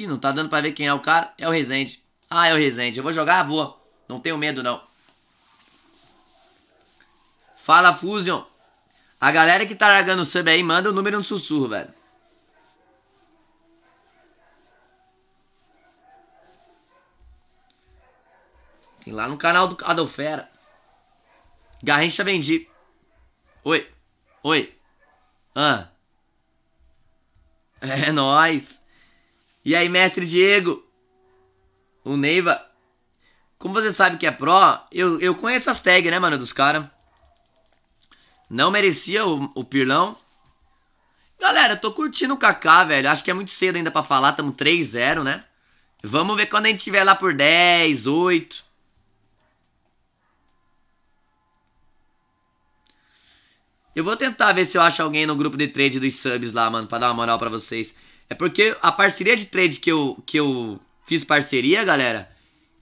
Ih, não tá dando pra ver quem é o cara. É o Rezende. Ah, é o Rezende. Eu vou jogar? Vou. Não tenho medo, não. Fala, Fusion. A galera que tá largando o sub aí, manda o número no sussurro, velho. Tem lá no canal do Adolfera. Garrincha vendi. Oi. Oi. Ah. É nóis. E aí, mestre Diego? O Neiva? Como você sabe que é pró, eu, eu conheço as tags, né, mano, dos caras. Não merecia o, o Pirlão. Galera, eu tô curtindo o Kaká, velho. Acho que é muito cedo ainda para falar. Tamo 3-0, né? Vamos ver quando a gente estiver lá por 10, 8. Eu vou tentar ver se eu acho alguém no grupo de trade dos subs lá, mano, pra dar uma moral pra vocês. É porque a parceria de trade que eu, que eu fiz parceria, galera,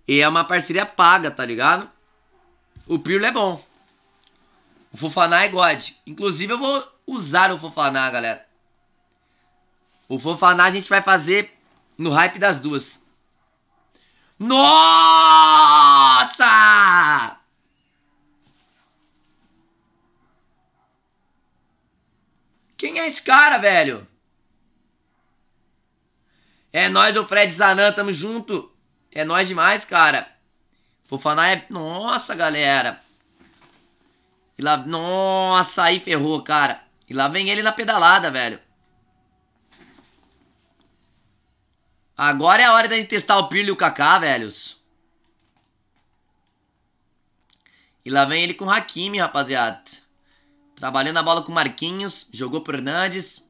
é uma parceria paga, tá ligado? O Pirlo é bom. O Fofaná é God. Inclusive, eu vou usar o Fofaná, galera. O Fofaná a gente vai fazer no hype das duas. Nossa! Quem é esse cara, velho? É nós, o Fred Zanan, tamo junto. É nós demais, cara. Fofaná é. Nossa, galera. E lá. Nossa, aí ferrou, cara. E lá vem ele na pedalada, velho. Agora é a hora da gente testar o Pirlo e o Kaká, velhos. E lá vem ele com o Hakimi, rapaziada. Trabalhando a bola com o Marquinhos. Jogou pro Hernandes.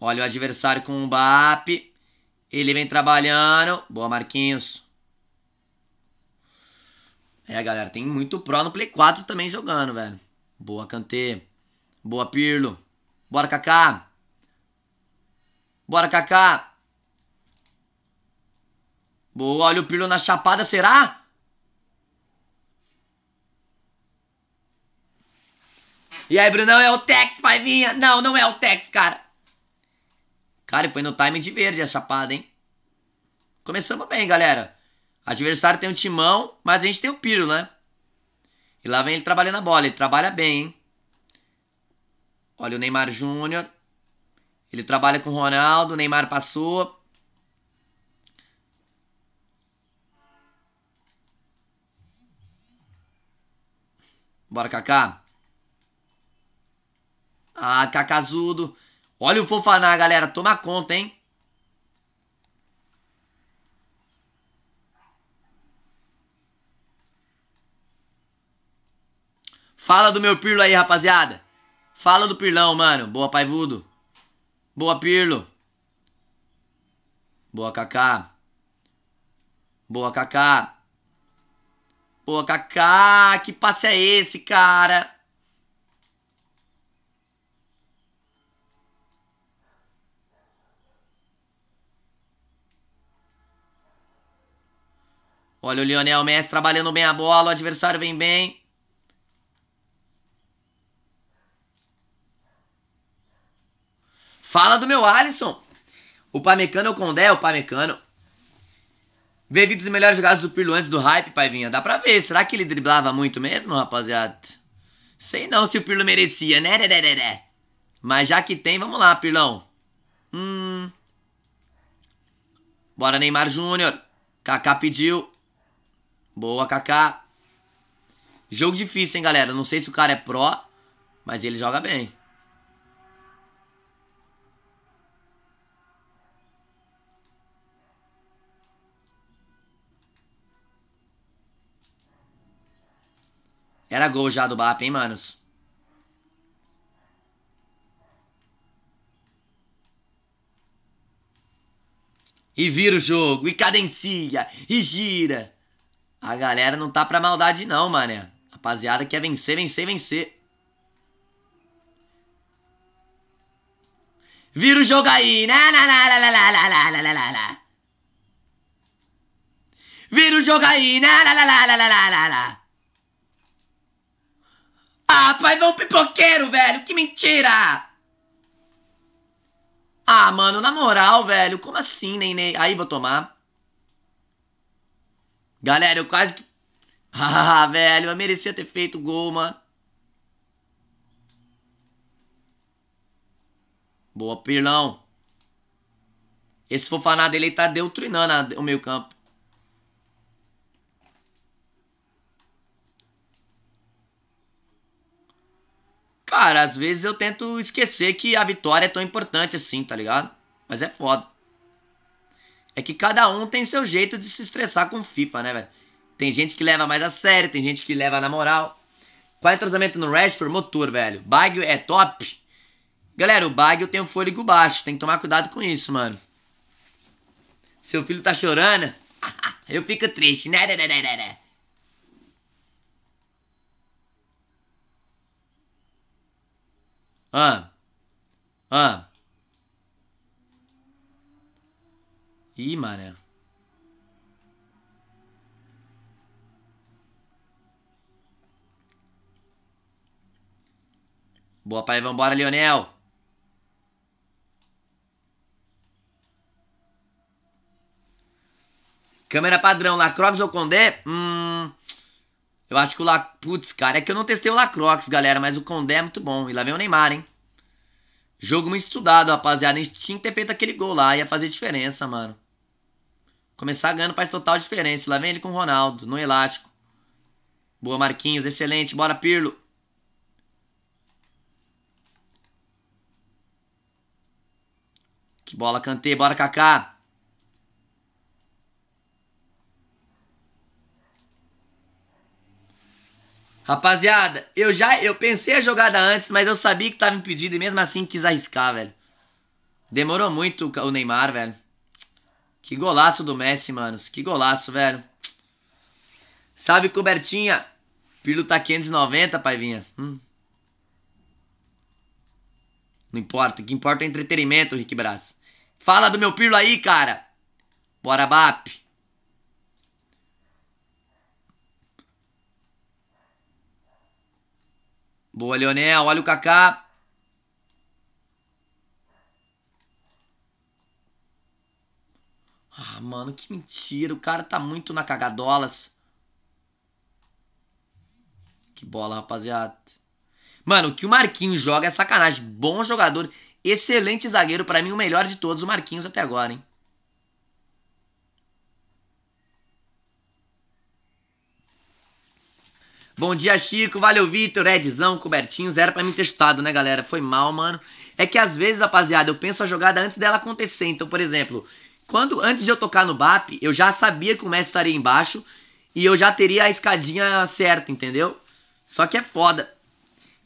Olha o adversário com o BAP. Ele vem trabalhando. Boa, Marquinhos. É, galera, tem muito pro no Play 4 também jogando, velho. Boa, Kantê. Boa, Pirlo. Bora, Kaká. Bora, Kaká. Boa, olha o Pirlo na chapada, será? E aí, Brunão, é o Tex, pai vinha? Não, não é o Tex, cara. Cara, foi no time de verde a chapada, hein? Começamos bem, galera. Adversário tem o um timão, mas a gente tem o Piro, né? E lá vem ele trabalhando a bola. Ele trabalha bem, hein? Olha o Neymar Júnior. Ele trabalha com o Ronaldo. O Neymar passou. Bora, Kaká. Ah, Cacazudo. Olha o Fofaná, galera. Toma conta, hein? Fala do meu Pirlo aí, rapaziada. Fala do Pirlão, mano. Boa, Paivudo. Boa, Pirlo. Boa, Kaká. Boa, Kaká. Boa, Kaká. Que passe é esse, cara? Olha o Lionel Messi trabalhando bem a bola, o adversário vem bem. Fala do meu Alisson. O Pamecano é o Condé, é o Pamecano. Vê vídeos e melhores jogados do Pirlo antes do hype, Paivinha. Dá pra ver. Será que ele driblava muito mesmo, rapaziada? Sei não se o Pirlo merecia, né? Mas já que tem, vamos lá, Pirlão. Hum. Bora, Neymar Júnior. Kaká pediu. Boa, Kaká. Jogo difícil, hein, galera. Não sei se o cara é pró, mas ele joga bem. Era gol já do BAP, hein, manos? E vira o jogo, e cadencia, e gira. A galera não tá pra maldade não, mané. Rapaziada quer vencer, vencer, vencer. Vira o jogo aí. Vira o jogo aí. Na, Ah, pai, vão pipoqueiro, velho. Que mentira. Ah, mano, na moral, velho. Como assim, neném? Aí, vou tomar. Galera, eu quase que... Ah, velho, eu merecia ter feito o gol, mano. Boa, Pirlão. Esse fofanado, ele tá deutrinando o meio campo. Cara, às vezes eu tento esquecer que a vitória é tão importante assim, tá ligado? Mas é foda. É que cada um tem seu jeito de se estressar com FIFA, né, velho? Tem gente que leva mais a sério, tem gente que leva na moral. Qual é o entrosamento no Rashford? Motor, velho. Baggio é top. Galera, o Baggio tem o fôlego baixo. Tem que tomar cuidado com isso, mano. Seu filho tá chorando? Eu fico triste, né? né, né, né ah. Ah. Ih, mané. Boa, pai. Vambora, Lionel. Câmera padrão, Lacroix ou Condé? Hum. Eu acho que o La... Putz, cara, é que eu não testei o Lacroix, galera, mas o Condé é muito bom. E lá vem o Neymar, hein? Jogo muito estudado, rapaziada. que ter é feito aquele gol lá, ia fazer diferença, mano. Começar ganhando faz total diferença. Lá vem ele com o Ronaldo, no elástico. Boa, Marquinhos, excelente. Bora, Pirlo. Que bola, Kantê. Bora, Kaká. Rapaziada, eu já eu pensei a jogada antes, mas eu sabia que tava impedido e mesmo assim quis arriscar, velho. Demorou muito o Neymar, velho. Que golaço do Messi, manos. Que golaço, velho. Salve, cobertinha. Pirlo tá 590, paivinha. Hum. Não importa. O que importa é entretenimento, Rick Braz. Fala do meu Pirlo aí, cara. Bora, BAP. Boa, Leonel. Olha o Kaká. Ah, mano, que mentira. O cara tá muito na cagadolas. Que bola, rapaziada. Mano, o que o Marquinhos joga é sacanagem. Bom jogador, excelente zagueiro. para mim, o melhor de todos, o Marquinhos até agora, hein? Bom dia, Chico. Valeu, Vitor. Edzão, cobertinhos. Era para mim ter chutado, né, galera? Foi mal, mano. É que às vezes, rapaziada, eu penso a jogada antes dela acontecer. Então, por exemplo, quando antes de eu tocar no BAP, eu já sabia que o Messi estaria embaixo e eu já teria a escadinha certa, entendeu? Só que é foda.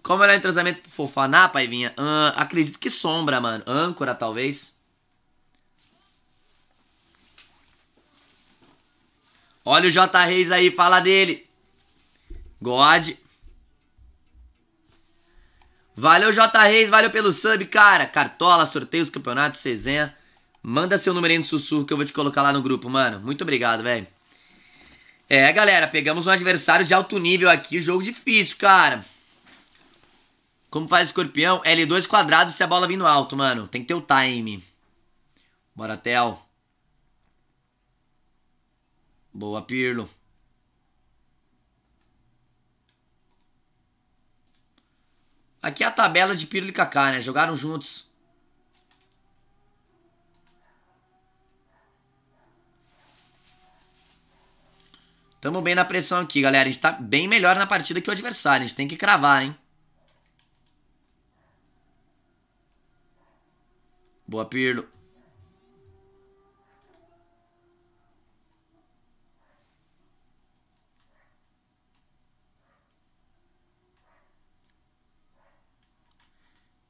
Como era o entrosamento pro Fofaná, Paivinha? Uh, acredito que sombra, mano. Âncora, talvez. Olha o J. Reis aí, fala dele. God. Valeu, J. Reis, valeu pelo sub, cara. Cartola, sorteios, campeonatos, cezinha. Manda seu número aí no sussurro que eu vou te colocar lá no grupo, mano. Muito obrigado, velho. É, galera, pegamos um adversário de alto nível aqui. Jogo difícil, cara. Como faz o escorpião? L2 quadrado se a bola vir no alto, mano. Tem que ter o time. Bora, Tel. Boa, Pirlo. Aqui é a tabela de Pirlo e Kaká, né? Jogaram juntos. Tamo bem na pressão aqui, galera. A gente tá bem melhor na partida que o adversário. A gente tem que cravar, hein? Boa, Pirlo.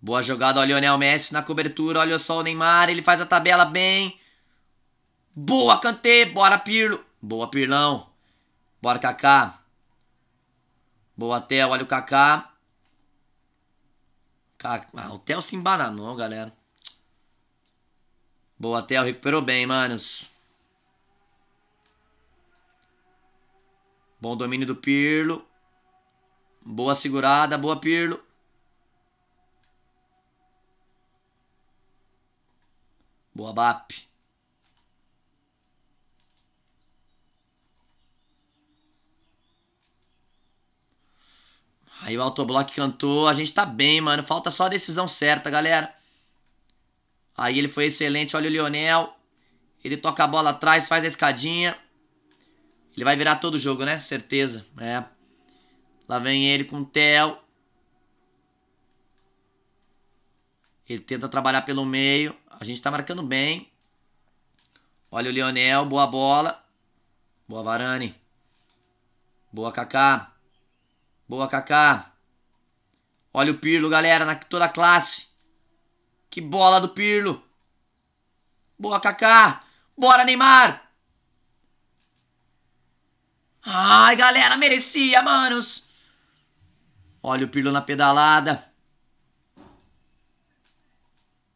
Boa jogada, olha o Lionel Messi na cobertura, olha só o Neymar, ele faz a tabela bem. Boa, Kanté, bora Pirlo. Boa, Pirlão. Bora, Kaká. Boa, Theo. Olha o Kaká. Ah, o Theo se embananou, galera. Boa, Theo. Recuperou bem, manos. Bom domínio do Pirlo. Boa segurada, boa Pirlo. Boa BAP. Aí o Autoblock cantou, a gente tá bem, mano, falta só a decisão certa, galera. Aí ele foi excelente, olha o Lionel. Ele toca a bola atrás, faz a escadinha. Ele vai virar todo o jogo, né? Certeza, é. Lá vem ele com o Theo. Ele tenta trabalhar pelo meio. A gente tá marcando bem. Olha o Lionel, boa bola. Boa Varane. Boa Kaká. Boa, Kaká. Olha o Pirlo, galera, na toda a classe. Que bola do Pirlo. Boa, Kaká. Bora, Neymar. Ai, galera, merecia, manos. Olha o Pirlo na pedalada.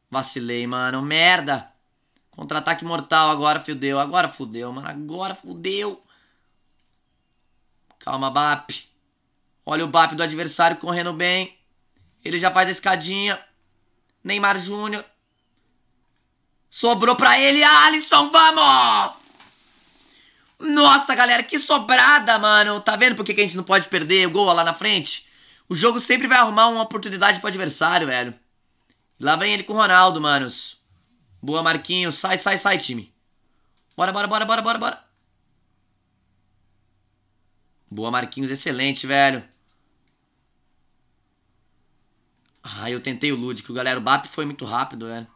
Vacilei, mano. Merda. Contra-ataque mortal. Agora fudeu. Agora fudeu, mano. Agora fudeu. Calma, BAP. Olha o BAP do adversário correndo bem. Ele já faz a escadinha. Neymar Júnior. Sobrou pra ele, Alisson, vamos! Nossa, galera, que sobrada, mano. Tá vendo por que, a gente não pode perder o gol lá na frente? O jogo sempre vai arrumar uma oportunidade pro adversário, velho. Lá vem ele com o Ronaldo, manos. Boa, Marquinhos. Sai, sai, sai, time. Bora, bora, bora, bora, bora, bora. Boa, Marquinhos. Excelente, velho. Ah, eu tentei o lúdico, galera. O BAP foi muito rápido, velho.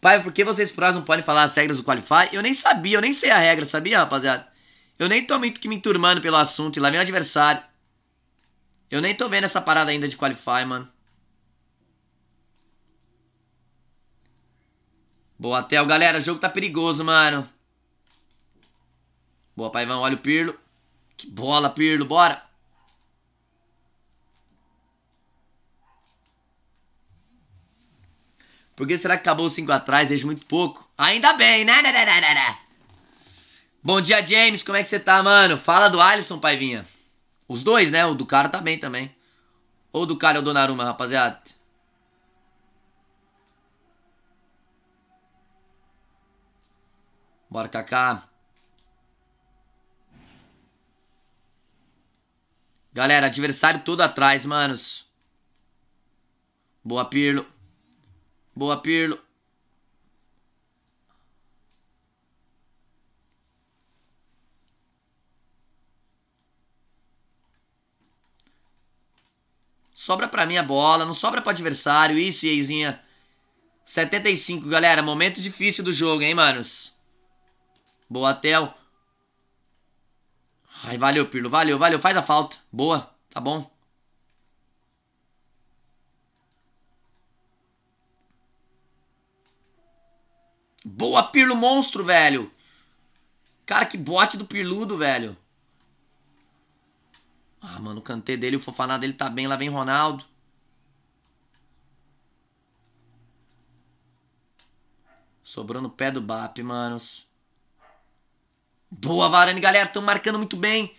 Pai, por que vocês prós não podem falar as regras do Qualify? Eu nem sabia, eu nem sei a regra, sabia, rapaziada? Eu nem tô muito que me enturmando pelo assunto e lá vem o adversário. Eu nem tô vendo essa parada ainda de Qualify, mano. Boa, o Galera, o jogo tá perigoso, mano. Boa, Paivão. Olha o Pirlo. Que bola, Pirlo. Bora. Porque será que acabou os 5 atrás? Vejo muito pouco. Ainda bem, né? Né, né, né? Bom dia, James. Como é que você tá, mano? Fala do Alisson, Paivinha. Os dois, né? O do cara tá bem também. Ou do cara é ou do Naruma, rapaziada. Bora, Kaká. Galera, adversário todo atrás, manos. Boa, Pirlo. Boa, Pirlo. Sobra pra mim a bola, não sobra pro adversário. Isso, Eizinha. 75, galera. Momento difícil do jogo, hein, manos? Boa, Tel. Ai, valeu, Pirlo. Valeu, valeu. Faz a falta. Boa, tá bom. Boa, Pirlo monstro, velho. Cara, que bote do Pirludo, velho. Ah, mano, o cante dele, o fofaná dele tá bem. Lá vem Ronaldo. Sobrou no pé do BAP, manos. Boa, Varane, galera. Tão marcando muito bem.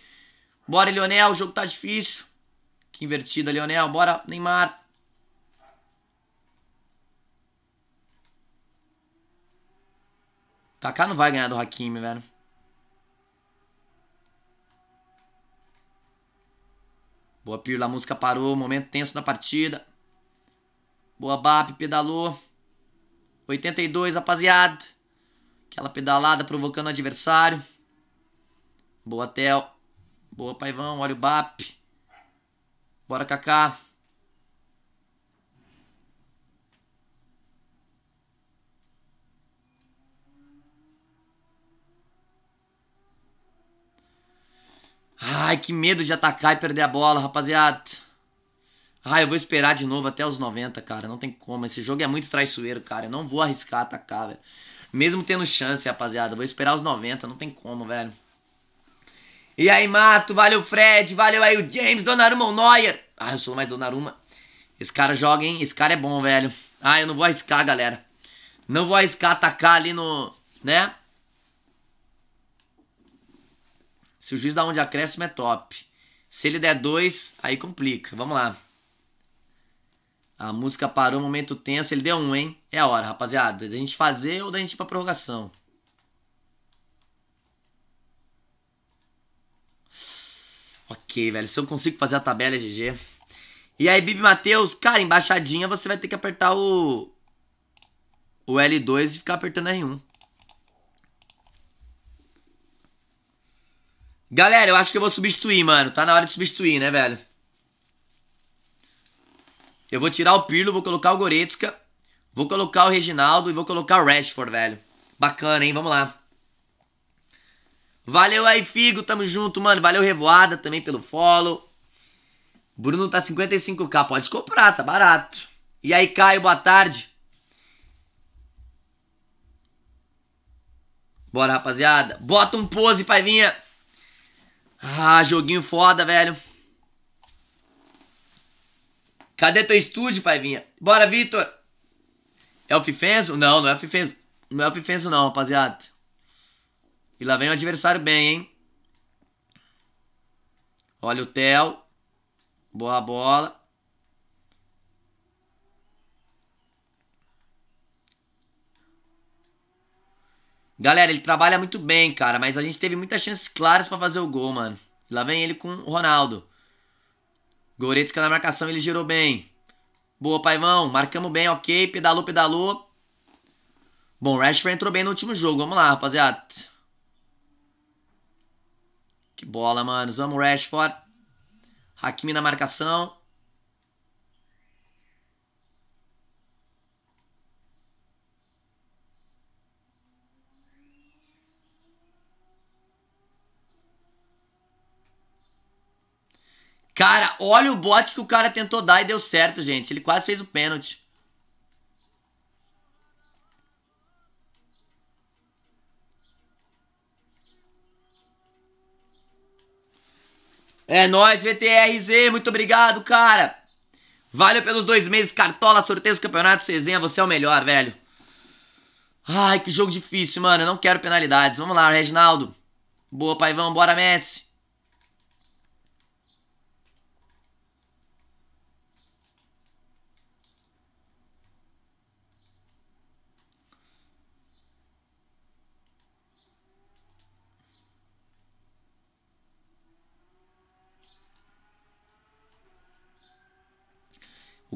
Bora, Lionel. O jogo tá difícil. Que invertida, Lionel. Bora, Neymar. Kaká não vai ganhar do Hakimi, velho. Boa, Pirlo. A música parou. Momento tenso da partida. Boa, BAP. Pedalou. 82, rapaziada. Aquela pedalada provocando o adversário. Boa, Tel. Boa, Paivão. Olha o BAP. Bora, Kaká. Ai, que medo de atacar e perder a bola, rapaziada. Ai, eu vou esperar de novo até os 90, cara. Não tem como. Esse jogo é muito traiçoeiro, cara. Eu não vou arriscar atacar, velho. Mesmo tendo chance, rapaziada. Eu vou esperar os 90. Não tem como, velho. E aí, Mato. Valeu, Fred. Valeu aí, o James. Donnarumma ou Neuer. Ah, eu sou mais Donnarumma. Esse cara joga, hein? Esse cara é bom, velho. Ah, eu não vou arriscar, galera. Não vou arriscar atacar ali no... Né? Se o juiz dá um de acréscimo, é top. Se ele der dois, aí complica. Vamos lá. A música parou, momento tenso. Ele deu um, hein? É a hora, rapaziada. Da gente fazer ou da gente ir pra prorrogação? Ok, velho. Se eu consigo fazer a tabela, é GG. E aí, Bibi Matheus, cara, embaixadinha você vai ter que apertar o. O L2 e ficar apertando R1. Galera, eu acho que eu vou substituir, mano. Tá na hora de substituir, né, velho? Eu vou tirar o Pirlo, vou colocar o Goretzka, vou colocar o Reginaldo e vou colocar o Rashford, velho. Bacana, hein? Vamos lá. Valeu aí, Figo. Tamo junto, mano. Valeu, Revoada, também pelo follow. Bruno tá 55k. Pode comprar, tá barato. E aí, Caio, boa tarde. Bora, rapaziada. Bota um pose, Paivinha. Ah, joguinho foda, velho. Cadê teu estúdio, Paivinha? Bora, Vitor. É o Fifenzo? Não, não é o Fifenzo. Não é o Fifenzo não, rapaziada. E lá vem o adversário bem, hein? Olha o Theo. Boa bola. Galera, ele trabalha muito bem, cara, mas a gente teve muitas chances claras para fazer o gol, mano. Lá vem ele com o Ronaldo. Goretzka na marcação, ele girou bem. Boa, Paivão. Marcamos bem, ok. Pedalou, pedalou. Bom, Rashford entrou bem no último jogo. Vamos lá, rapaziada. Que bola, mano. Usamos o Rashford. Hakimi na marcação. Cara, olha o bote que o cara tentou dar e deu certo, gente. Ele quase fez o pênalti. É nóis, VTRZ. Muito obrigado, cara. Valeu pelos dois meses. Cartola, sorteio, do campeonato, Cezinha, Você é o melhor, velho. Ai, que jogo difícil, mano. Eu não quero penalidades. Vamos lá, Reginaldo. Boa, Paivão. Bora, Messi.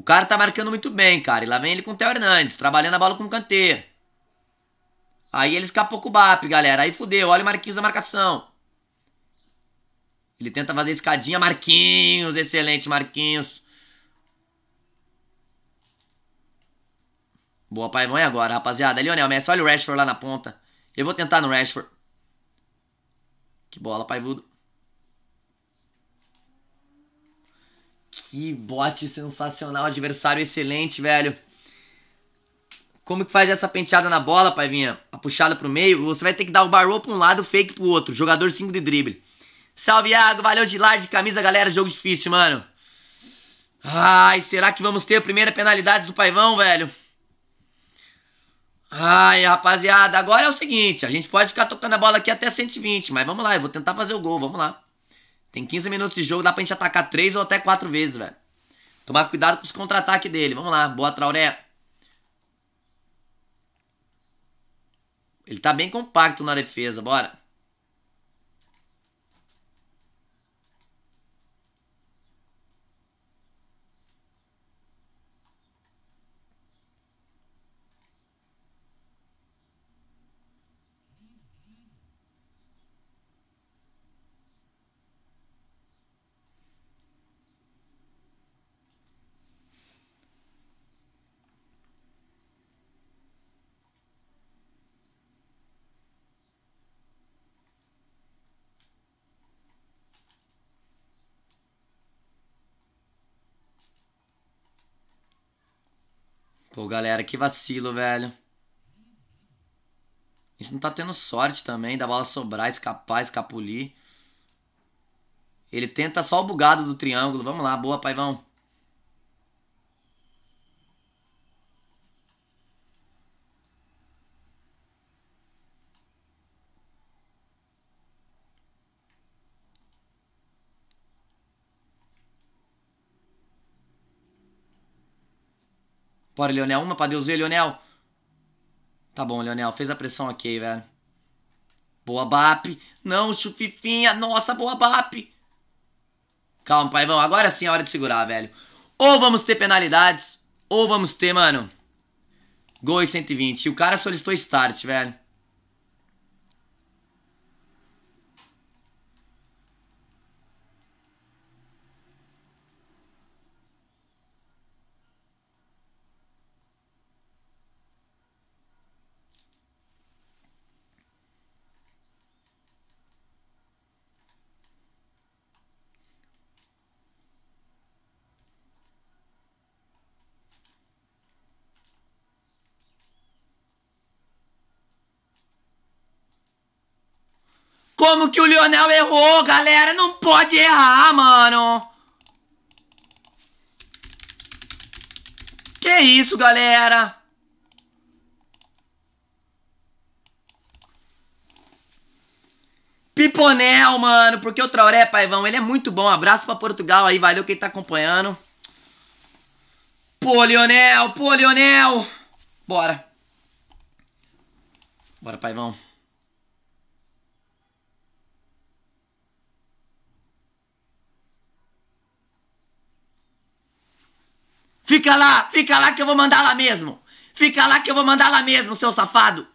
cara tá marcando muito bem, cara. E lá vem ele com o Theo Hernandes, trabalhando a bola com o Kantê. Aí ele escapou com o BAP, galera. Aí fudeu, olha o Marquinhos na marcação. Ele tenta fazer escadinha. Marquinhos, excelente Marquinhos. Boa, pai, é agora, rapaziada. Lionel Messi, olha o Rashford lá na ponta. Eu vou tentar no Rashford. Que bola, vudo. Que bote sensacional, adversário excelente, velho. Como que faz essa penteada na bola, Paivinha? A puxada pro meio, você vai ter que dar o barro pra um lado, o fake pro outro. Jogador 5 de drible. Salve, Iago, valeu de lá, de camisa, galera, jogo difícil, mano. Ai, será que vamos ter a primeira penalidade do Paivão, velho? Ai, rapaziada, agora é o seguinte, a gente pode ficar tocando a bola aqui até 120, mas vamos lá, eu vou tentar fazer o gol, vamos lá. Tem 15 minutos de jogo, dá pra gente atacar 3 ou até 4 vezes, velho. Tomar cuidado com os contra-ataques dele. Vamos lá, boa Traoré. Ele tá bem compacto na defesa, bora. Pô, galera, que vacilo, velho. A gente não tá tendo sorte também da bola sobrar, escapar, escapulir. Ele tenta só o bugado do triângulo. Vamos lá, boa, Paivão. Bora, Leonel. Uma pra Deus ver, Leonel. Tá bom, Leonel. Fez a pressão ok, velho. Boa, BAP. Não, chufifinha. Nossa, boa, BAP. Calma, vamos. Agora sim é hora de segurar, velho. Ou vamos ter penalidades, ou vamos ter, mano, gol e 120. E o cara solicitou start, velho. como que o Lionel errou, galera. Não pode errar, mano. Que isso, galera. Piponel, mano, porque o Traoré, paivão, ele é muito bom. Abraço pra Portugal aí, valeu quem tá acompanhando. Pô, Lionel, pô, Lionel. Bora. Bora, paivão. Fica lá, fica lá que eu vou mandar lá mesmo. Fica lá que eu vou mandar lá mesmo, seu safado.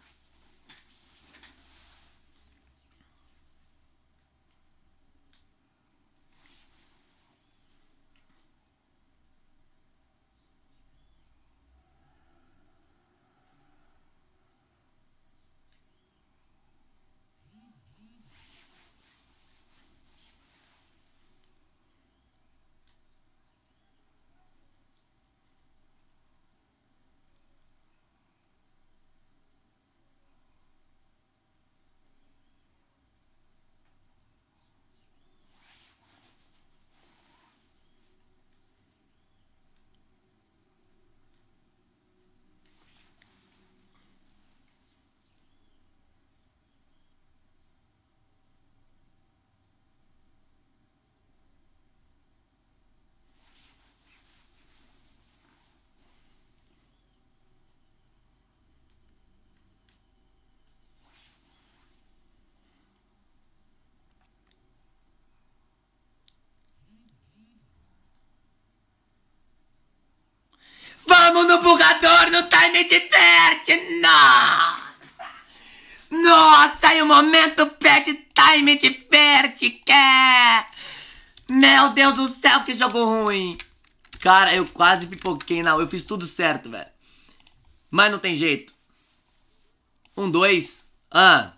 me diverte! Nossa! Nossa, e o momento pet time de perde, quer! Meu Deus do céu, que jogo ruim! Cara, eu quase pipoquei, não. Eu fiz tudo certo, velho. Mas não tem jeito. Um, dois. Ah.